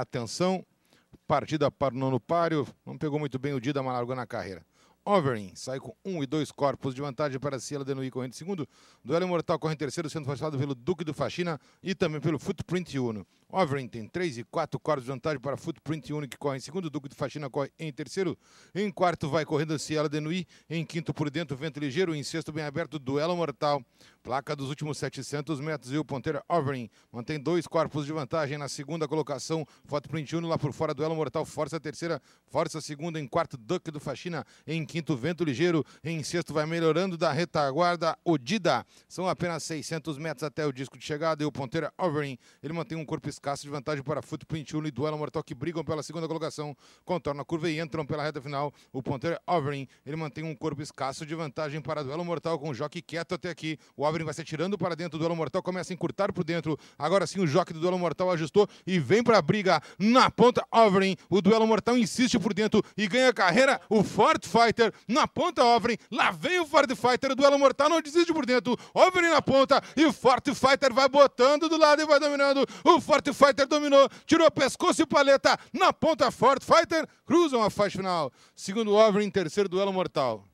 Atenção, partida para o nono páreo. Não pegou muito bem o Dida, mas largou na carreira. Overin sai com um e dois corpos de vantagem para Ciela Denui correndo segundo. Duelo Imortal corre em terceiro, sendo forçado pelo Duque do Faxina e também pelo Footprint Uno. Overin tem 3 e 4 quartos de vantagem para Footprint Unique, que corre em segundo. Duque de Faxina corre em terceiro. Em quarto vai correndo Ciela Denui. Em quinto por dentro, Vento Ligeiro. Em sexto, bem aberto, Duelo Mortal. Placa dos últimos 700 metros e o ponteiro Overin mantém dois corpos de vantagem na segunda colocação. Footprint Unique lá por fora, Duelo Mortal força a terceira, força a segunda. Em quarto, Duque do Faxina. Em quinto, Vento Ligeiro. Em sexto, vai melhorando da retaguarda Odida. São apenas 600 metros até o disco de chegada e o ponteiro Overin ele mantém um corpo escasso de vantagem para Footprint 1 e Duelo Mortal que brigam pela segunda colocação, contornam a curva e entram pela reta final. O ponteiro é Overin, ele mantém um corpo escasso de vantagem para Duelo Mortal com o Jockey quieto até aqui. O Overin vai se atirando para dentro, o Duelo Mortal começa a encurtar por dentro. Agora sim o Jockey do Duelo Mortal ajustou e vem para a briga na ponta Overin. O Duelo Mortal insiste por dentro e ganha a carreira o Fort Fighter na ponta Overin. Lá vem o Fort Fighter, o Duelo Mortal não desiste por dentro. Overin na ponta e o Fort Fighter vai botando do lado e vai dominando. O Fort Forte Fighter dominou, tirou pescoço e paleta na ponta. Forte Fighter cruza uma faixa final. Segundo over em terceiro duelo mortal.